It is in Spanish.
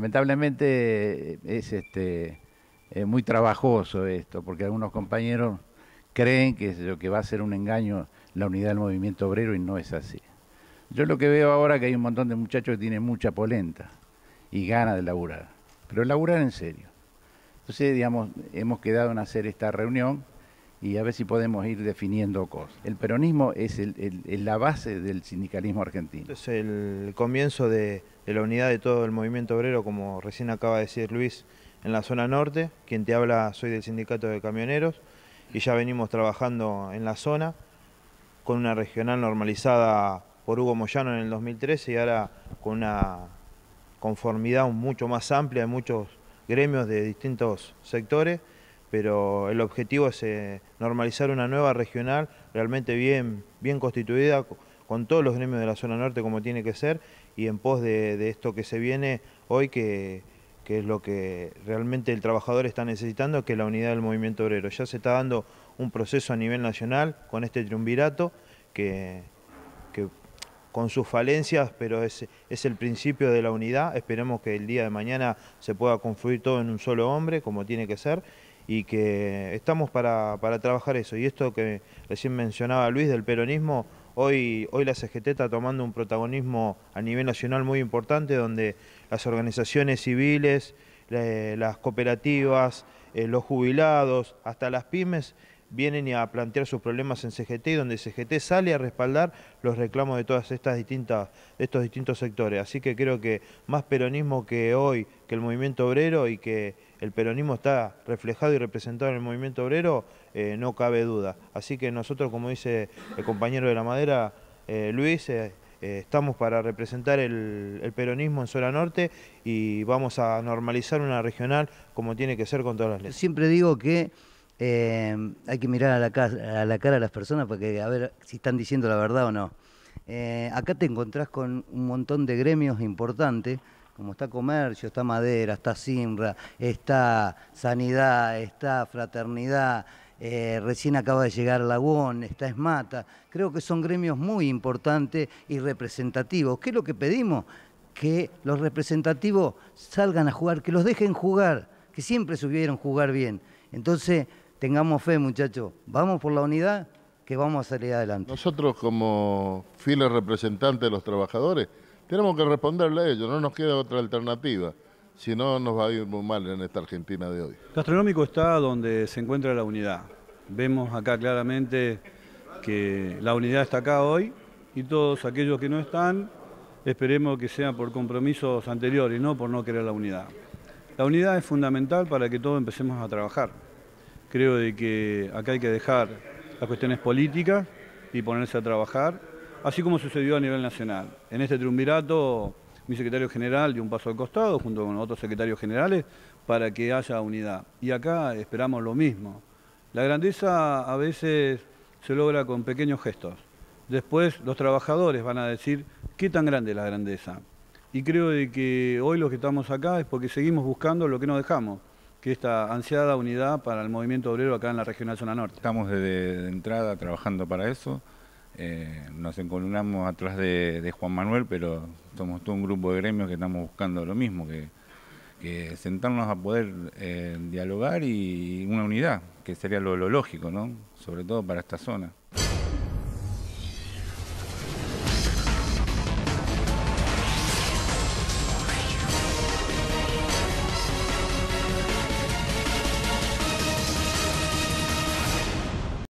lamentablemente eh, es este, eh, muy trabajoso esto, porque algunos compañeros creen que, lo que va a ser un engaño la unidad del movimiento obrero y no es así. Yo lo que veo ahora es que hay un montón de muchachos que tienen mucha polenta y ganas de laburar, pero laburar en serio. Entonces, digamos, hemos quedado en hacer esta reunión y a ver si podemos ir definiendo cosas. El peronismo es la base del sindicalismo argentino. Es el comienzo de, de la unidad de todo el movimiento obrero, como recién acaba de decir Luis, en la zona norte. Quien te habla soy del sindicato de camioneros y ya venimos trabajando en la zona con una regional normalizada por Hugo Moyano en el 2013 y ahora con una conformidad mucho más amplia de muchos gremios de distintos sectores pero el objetivo es eh, normalizar una nueva regional realmente bien, constituida con todos los gremios de la zona norte como tiene que ser y en pos de, esto que se viene hoy que, es lo que realmente el trabajador está necesitando, que es la unidad del movimiento obrero. Ya se está dando un proceso a nivel nacional con este triunvirato que, con sus falencias, pero es, es, el principio de la unidad. Esperemos que el día de mañana se pueda confluir todo en un solo hombre, como tiene que ser y que estamos para, para trabajar eso. Y esto que recién mencionaba Luis del peronismo, hoy, hoy la CGT está tomando un protagonismo a nivel nacional muy importante donde las organizaciones civiles, las cooperativas, eh, los jubilados, hasta las pymes vienen a plantear sus problemas en CGT, y donde CGT sale a respaldar los reclamos de todas estas distintas, de estos distintos sectores. Así que creo que más peronismo que hoy, que el movimiento obrero y que el peronismo está reflejado y representado en el movimiento obrero, eh, no cabe duda. Así que nosotros, como dice el compañero de la madera, eh, Luis, eh, estamos para representar el, peronismo en Zona Norte y vamos a normalizar una regional como tiene que ser con todas las leyes. Siempre digo que hay que mirar a la, cara a las personas para que a ver si están diciendo la verdad o no. acá te encontrás con un montón de gremios importantes como está comercio, está madera, está Simra, está sanidad, está fraternidad, eh, recién acaba de llegar Lagón, está Esmata. Creo que son gremios muy importantes y representativos. ¿Qué es lo que pedimos? Que los representativos salgan a jugar, que los dejen jugar, que siempre supieron jugar bien. Entonces, tengamos fe, muchachos. Vamos por la unidad, que vamos a salir adelante. Nosotros, como fieles representantes de los trabajadores, tenemos que responderle a ello, no nos queda otra alternativa. Si no, nos va a ir muy mal en esta Argentina de hoy. Gastronómico está donde se encuentra la unidad. Vemos acá claramente que la unidad está acá hoy y todos aquellos que no están, esperemos que sea por compromisos anteriores, no por no querer la unidad. La unidad es fundamental para que todos empecemos a trabajar. Creo de que acá hay que dejar las cuestiones políticas y ponerse a trabajar así como sucedió a nivel nacional. En este triunvirato, mi secretario general dio un paso al costado junto con otros secretarios generales para que haya unidad. Y acá esperamos lo mismo. La grandeza a veces se logra con pequeños gestos. Después los trabajadores van a decir qué tan grande es la grandeza. Y creo de que hoy los que estamos acá es porque seguimos buscando lo que nos dejamos, que esta ansiada unidad para el movimiento obrero acá en la región zona norte. Estamos desde entrada trabajando para eso. Eh, nos encontramos atrás de, Juan Manuel, pero somos todo un grupo de gremios que estamos buscando lo mismo, que, sentarnos a poder eh, dialogar y una unidad, que sería lo, lo lógico, ¿no? Sobre todo para esta zona.